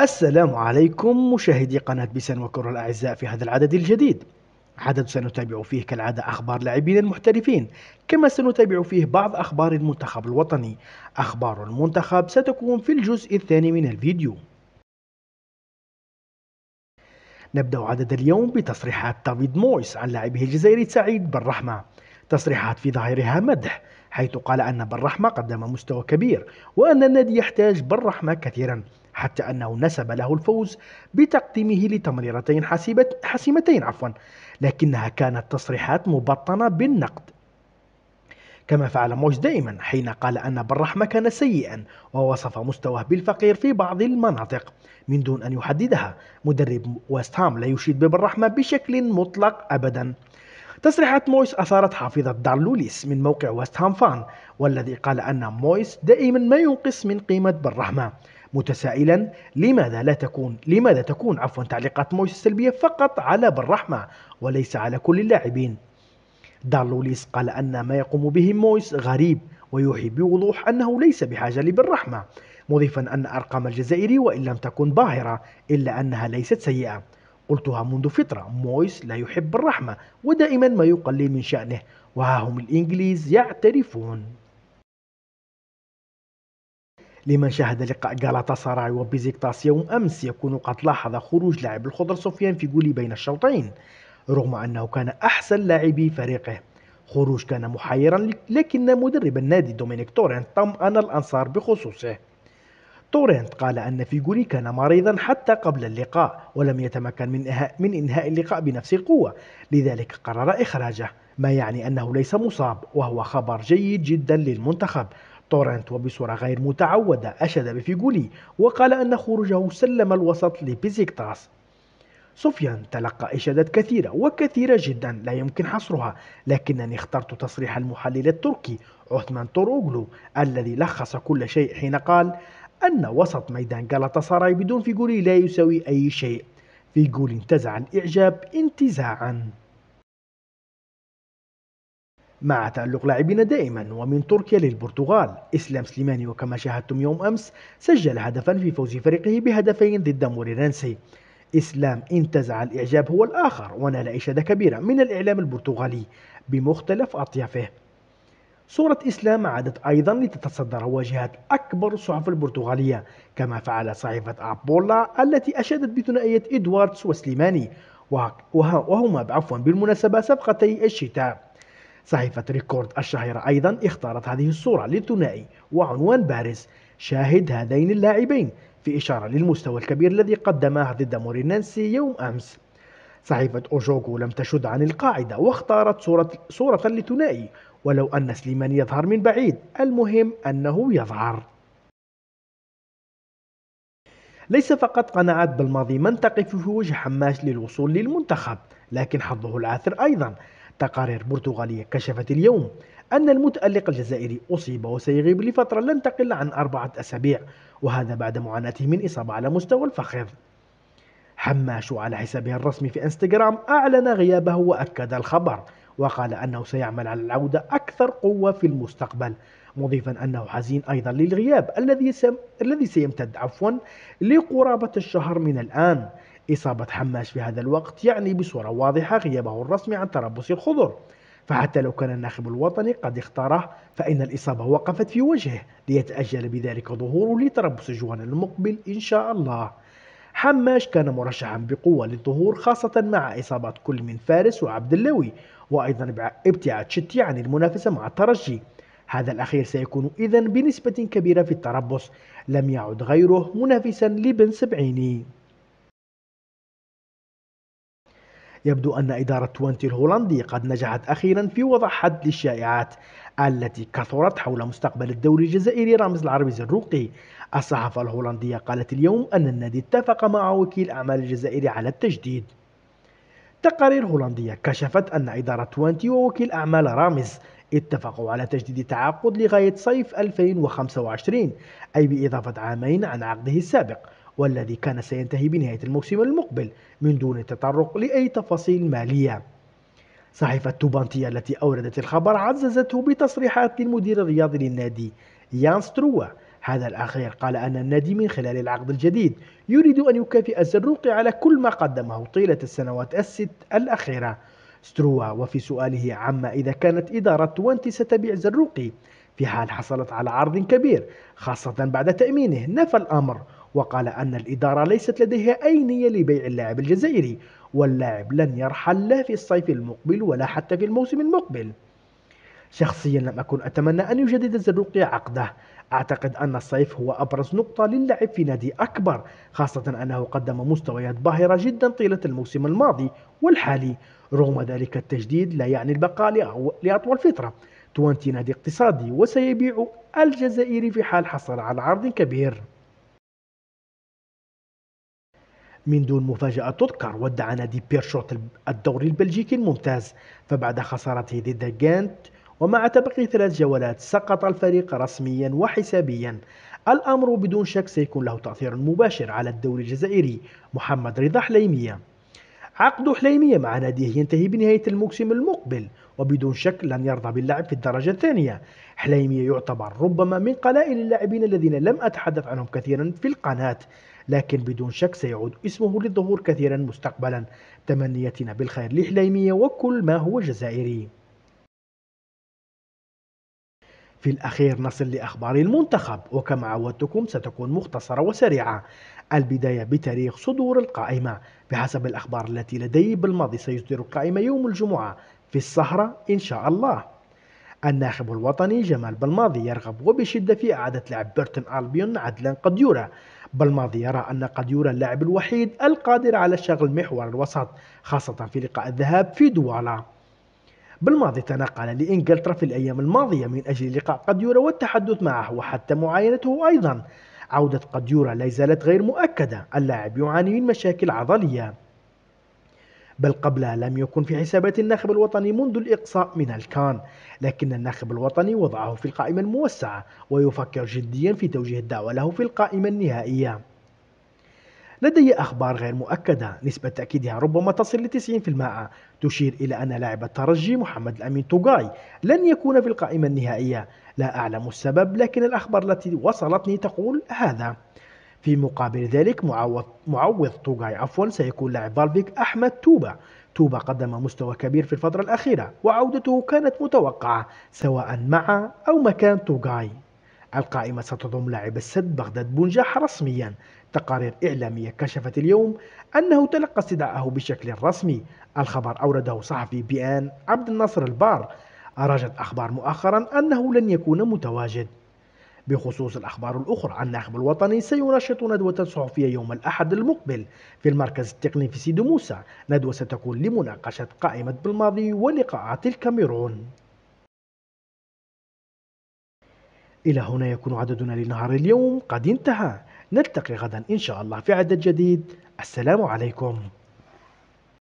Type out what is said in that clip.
السلام عليكم مشاهدي قناة بيسان وكرة الأعزاء في هذا العدد الجديد عدد سنتابع فيه كالعادة أخبار لاعبين المحترفين كما سنتابع فيه بعض أخبار المنتخب الوطني أخبار المنتخب ستكون في الجزء الثاني من الفيديو نبدأ عدد اليوم بتصريحات دافيد مويس عن لاعبه الجزائري سعيد بالرحمة تصريحات في ظاهرها مدح حيث قال أن بالرحمة قدم مستوى كبير وأن النادي يحتاج بالرحمة كثيرا حتى أنه نسب له الفوز بتقديمه لتمريرتين حسيبت حسيمتين عفوا لكنها كانت تصريحات مبطنة بالنقد كما فعل موش دائما حين قال أن بالرحمة كان سيئا ووصف مستواه بالفقير في بعض المناطق من دون أن يحددها مدرب ويست هام لا يشيد بالرحمة بشكل مطلق أبدا تصريحات مويس أثارت حافظة دارلوليس من موقع ويست هام فان والذي قال أن مويس دائما ما ينقص من قيمة بالرحمة متسائلا لماذا لا تكون لماذا تكون عفوا تعليقات مويس السلبية فقط على بالرحمة وليس على كل اللاعبين دارلوليس قال أن ما يقوم به مويس غريب ويوحي بوضوح أنه ليس بحاجة لبالرحمة مضيفا أن أرقام الجزائري وإن لم تكن باهرة إلا أنها ليست سيئة قلتها منذ فترة مويس لا يحب الرحمة ودائما ما يقلل من شأنه وها هم الإنجليز يعترفون لمن شاهد لقاء جالاتا سراي وبيزيكتاس يوم أمس يكون قد لاحظ خروج لاعب الخضر سفيان في جولي بين الشوطين رغم أنه كان أحسن لاعبي فريقه خروج كان محيرا لكن مدرب النادي دومينيك تورين طمأن الأنصار بخصوصه تورينت قال أن فيجوري كان مريضا حتى قبل اللقاء ولم يتمكن من, من إنهاء اللقاء بنفس القوة لذلك قرر إخراجه ما يعني أنه ليس مصاب وهو خبر جيد جدا للمنتخب تورنت وبصورة غير متعودة أشد بفيجولي وقال أن خروجه سلم الوسط لبيزيكتاس سفيان تلقى إشادات كثيرة وكثيرة جدا لا يمكن حصرها لكنني اخترت تصريح المحلل التركي عثمان توروغلو الذي لخص كل شيء حين قال أن وسط ميدان جالاتا سراي بدون فيجولي لا يساوي أي شيء فيجولي انتزع الإعجاب انتزاعا مع تألق لاعبين دائما ومن تركيا للبرتغال إسلام سليماني وكما شاهدتم يوم أمس سجل هدفا في فوز فريقه بهدفين ضد موريرانسي إسلام انتزع الإعجاب هو الآخر ونال إشادة كبيرة من الإعلام البرتغالي بمختلف أطيافه صورة إسلام عادت أيضا لتتصدر واجهة أكبر الصحف البرتغالية كما فعل صحيفة أبولا التي أشادت بثنائية إدواردس وسليماني وهما عفوا بالمناسبة سبقتي الشتاء صحيفة ريكورد الشهيرة أيضا اختارت هذه الصورة للثنائي وعنوان بارز شاهد هذين اللاعبين في إشارة للمستوى الكبير الذي قدمه ضد مورينانسي يوم أمس صحيفة أوجوغو لم تشد عن القاعدة واختارت صورة, صورة لثنائي ولو أن سليمان يظهر من بعيد المهم أنه يظهر ليس فقط قناعات بالماضي من تقف في وجه حماش للوصول للمنتخب لكن حظه العاثر أيضا تقارير برتغالية كشفت اليوم أن المتألق الجزائري أصيب وسيغيب لفترة لن تقل عن أربعة أسابيع وهذا بعد معاناته من إصابة على مستوى الفخذ حماشو على حسابه الرسمي في انستغرام أعلن غيابه وأكد الخبر وقال أنه سيعمل على العودة أكثر قوة في المستقبل مضيفا أنه حزين أيضا للغياب الذي سم... الذي سيمتد عفوا لقرابة الشهر من الآن إصابة حماش في هذا الوقت يعني بصورة واضحة غيابه الرسمي عن تربص الخضر فحتى لو كان الناخب الوطني قد اختاره فإن الإصابة وقفت في وجهه ليتأجل بذلك ظهوره لتربص جوان المقبل إن شاء الله حماش كان مرشحا بقوة للظهور خاصة مع إصابات كل من فارس وعبد اللوي وأيضا ابتعاد شتي عن المنافسة مع الترجي هذا الأخير سيكون إذا بنسبة كبيرة في التربص لم يعد غيره منافسا لبن سبعيني يبدو أن إدارة توانتي الهولندي قد نجحت أخيرا في وضع حد للشائعات التي كثرت حول مستقبل الدوري الجزائري رامز العربي زروقي الصحافة الهولندية قالت اليوم أن النادي اتفق مع وكيل أعمال الجزائري على التجديد تقارير هولندية كشفت أن إدارة توانتي ووكيل أعمال رامز اتفقوا على تجديد التعاقد لغاية صيف 2025 أي بإضافة عامين عن عقده السابق والذي كان سينتهي بنهاية الموسم المقبل من دون تطرق لأي تفاصيل مالية صحيفة توبانتيا التي أوردت الخبر عززته بتصريحات للمدير الرياضي للنادي يان تروا هذا الأخير قال أن النادي من خلال العقد الجديد يريد أن يكافئ الزروق على كل ما قدمه طيلة السنوات الست الأخيرة ستروا وفي سؤاله عما إذا كانت إدارة توانتي ستبيع زروقي في حال حصلت على عرض كبير خاصة بعد تأمينه نفى الأمر وقال أن الإدارة ليست لديها أي نية لبيع اللاعب الجزائري واللاعب لن يرحل لا في الصيف المقبل ولا حتى في الموسم المقبل شخصيا لم أكن أتمنى أن يجدد الزلوقي عقده أعتقد أن الصيف هو أبرز نقطة للعب في نادي أكبر خاصة أنه قدم مستويات باهرة جدا طيلة الموسم الماضي والحالي رغم ذلك التجديد لا يعني البقاء لأطول فترة توانتي نادي اقتصادي وسيبيع الجزائري في حال حصل على عرض كبير من دون مفاجأة تذكر ودع نادي بيرشوت الدوري البلجيكي الممتاز فبعد خسارته ضد جانت ومع تبقي ثلاث جولات سقط الفريق رسميا وحسابيا الأمر بدون شك سيكون له تأثير مباشر على الدوري الجزائري محمد رضا حليمية عقد حليمية مع ناديه ينتهي بنهاية الموسم المقبل وبدون شك لن يرضى باللعب في الدرجة الثانية حليمية يعتبر ربما من قلائل اللاعبين الذين لم أتحدث عنهم كثيرا في القناة لكن بدون شك سيعود اسمه للظهور كثيرا مستقبلا تمنيتنا بالخير لحليمية وكل ما هو جزائري في الأخير نصل لأخبار المنتخب وكما عودتكم ستكون مختصرة وسريعة البداية بتاريخ صدور القائمة بحسب الأخبار التي لدي بالماضي سيصدر القائمة يوم الجمعة في السهرة إن شاء الله الناخب الوطني جمال بالماضي يرغب وبشدة في إعادة لعب بيرتن ألبيون عدلا قديورة بالماضي يرى أن قديورة اللاعب الوحيد القادر على شغل محور الوسط خاصة في لقاء الذهاب في دوالا بالماضي تنقل لإنجلترا في الأيام الماضية من أجل لقاء قديورا والتحدث معه وحتى معاينته أيضا عودة قديورا لا زالت غير مؤكدة اللاعب يعاني من مشاكل عضلية بل قبلها لم يكن في حسابات الناخب الوطني منذ الإقصاء من الكان لكن الناخب الوطني وضعه في القائمة الموسعة ويفكر جديا في توجيه الدعوة له في القائمة النهائية لدي أخبار غير مؤكدة نسبة تأكيدها ربما تصل ل 90% تشير إلى أن لاعب الترجي محمد الأمين توغاي لن يكون في القائمة النهائية لا أعلم السبب لكن الأخبار التي وصلتني تقول هذا في مقابل ذلك معوض معوض توغاي عفوا سيكون لاعب بالفيك أحمد توبا توبا قدم مستوى كبير في الفترة الأخيرة وعودته كانت متوقعة سواء مع أو مكان توغاي القائمة ستضم لاعب السد بغداد بونجاح رسميا تقارير إعلامية كشفت اليوم أنه تلقى استدعاءه بشكل رسمي الخبر أورده صحفي بيان عبد الناصر البار أراجت أخبار مؤخرا أنه لن يكون متواجد بخصوص الأخبار الأخرى عن الناخب الوطني سينشط ندوة صحفية يوم الأحد المقبل في المركز التقني في سيدو موسى ندوة ستكون لمناقشة قائمة بالماضي ولقاءات الكاميرون إلى هنا يكون عددنا لنهار اليوم قد انتهى نلتقي غدا إن شاء الله في عدد جديد السلام عليكم